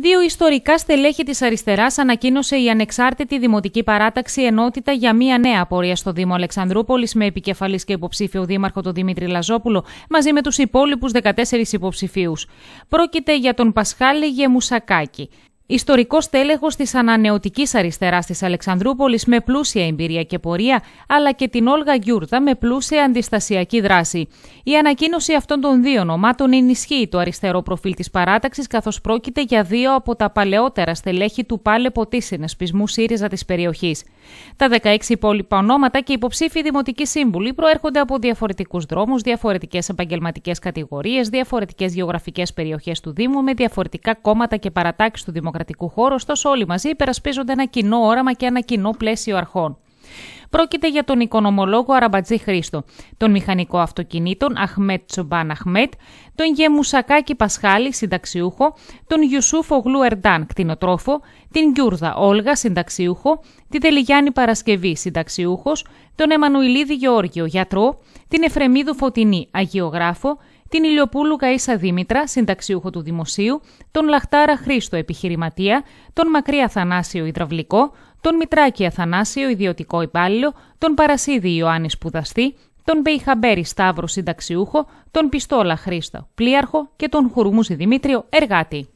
Δύο ιστορικά στελέχη της αριστεράς ανακοίνωσε η ανεξάρτητη Δημοτική Παράταξη Ενότητα για μία νέα πορεία στο Δήμο Αλεξανδρούπολης με επικεφαλής και υποψήφιο Δήμαρχο τον Δημήτρη Λαζόπουλο μαζί με τους υπόλοιπους 14 υποψηφίους. Πρόκειται για τον Πασχάλη Γεμουσακάκη. Ιστορικός στέλεχος της ανανεωτικής αριστεράς της Αλεξανδρούπολης με πλούσια εμπειρία και πορεία, αλλά και την Όλγα Γιούρτα με πλούσια αντιστασιακή δράση. Η ανακοίνωση αυτών των δύο ονομάτων ενισχύει το αριστερό προφίλ της παράταξης, καθώς πρόκειται για δύο από τα παλαιότερα στελέχη του πάλε ποτή συνασπισμού ΣΥΡΙΖΑ της περιοχής. Τα 16 υπόλοιπα ονόματα και υποψήφοι δημοτικοί σύμβουλοι προέρχονται από διαφορετικούς δρόμους, διαφορετικές επαγγελματικές κατηγορίες, διαφορετικές γεωγραφικές περιοχές του Δήμου με διαφορετικά κόμματα και παρατάξεις του δημοκρατία δημοκρατικού χώρου, ωστόσο όλοι μαζί υπερασπίζονται ένα κοινό όραμα και ένα κοινό πλαίσιο αρχών. Πρόκειται για τον οικονομολόγο Αραμπατζή Χρήστο, τον μηχανικό αυτοκινήτων Αχμέτ Τσομπάν Αχμέτ, τον Γεμουσακάκη Πασχάλη, συνταξιούχο, τον Ιουσούφ Ογλού Ερντάν, κτηνοτρόφο, την Γιούρδα Όλγα, συνταξιούχο, την Τελιγιάννη Παρασκευή, συνταξιούχος, τον Εμμανουιλίδη Γεώργιο, γιατρό, την Εφρεμίδου Φωτεινή, αγιογράφο, την Ηλιοπούλου Καΐσα Δήμητρα, συνταξιούχο του Δημοσίου, τον Λαχτάρα Χρήστο Επιχειρηματία, τον Μακρύ Αθανάσιο Ιδραυλικό, τον Μητράκη Αθανάσιο Ιδιωτικό Υπάλληλο, τον Παρασίδη Ιωάννη Σπουδαστή, τον Μπεϊχαμπερί Σταύρο Συνταξιούχο, τον Πιστόλα Χρήστο Πλοίαρχο και τον Χουρουμούζη Δημήτριο Εργάτη.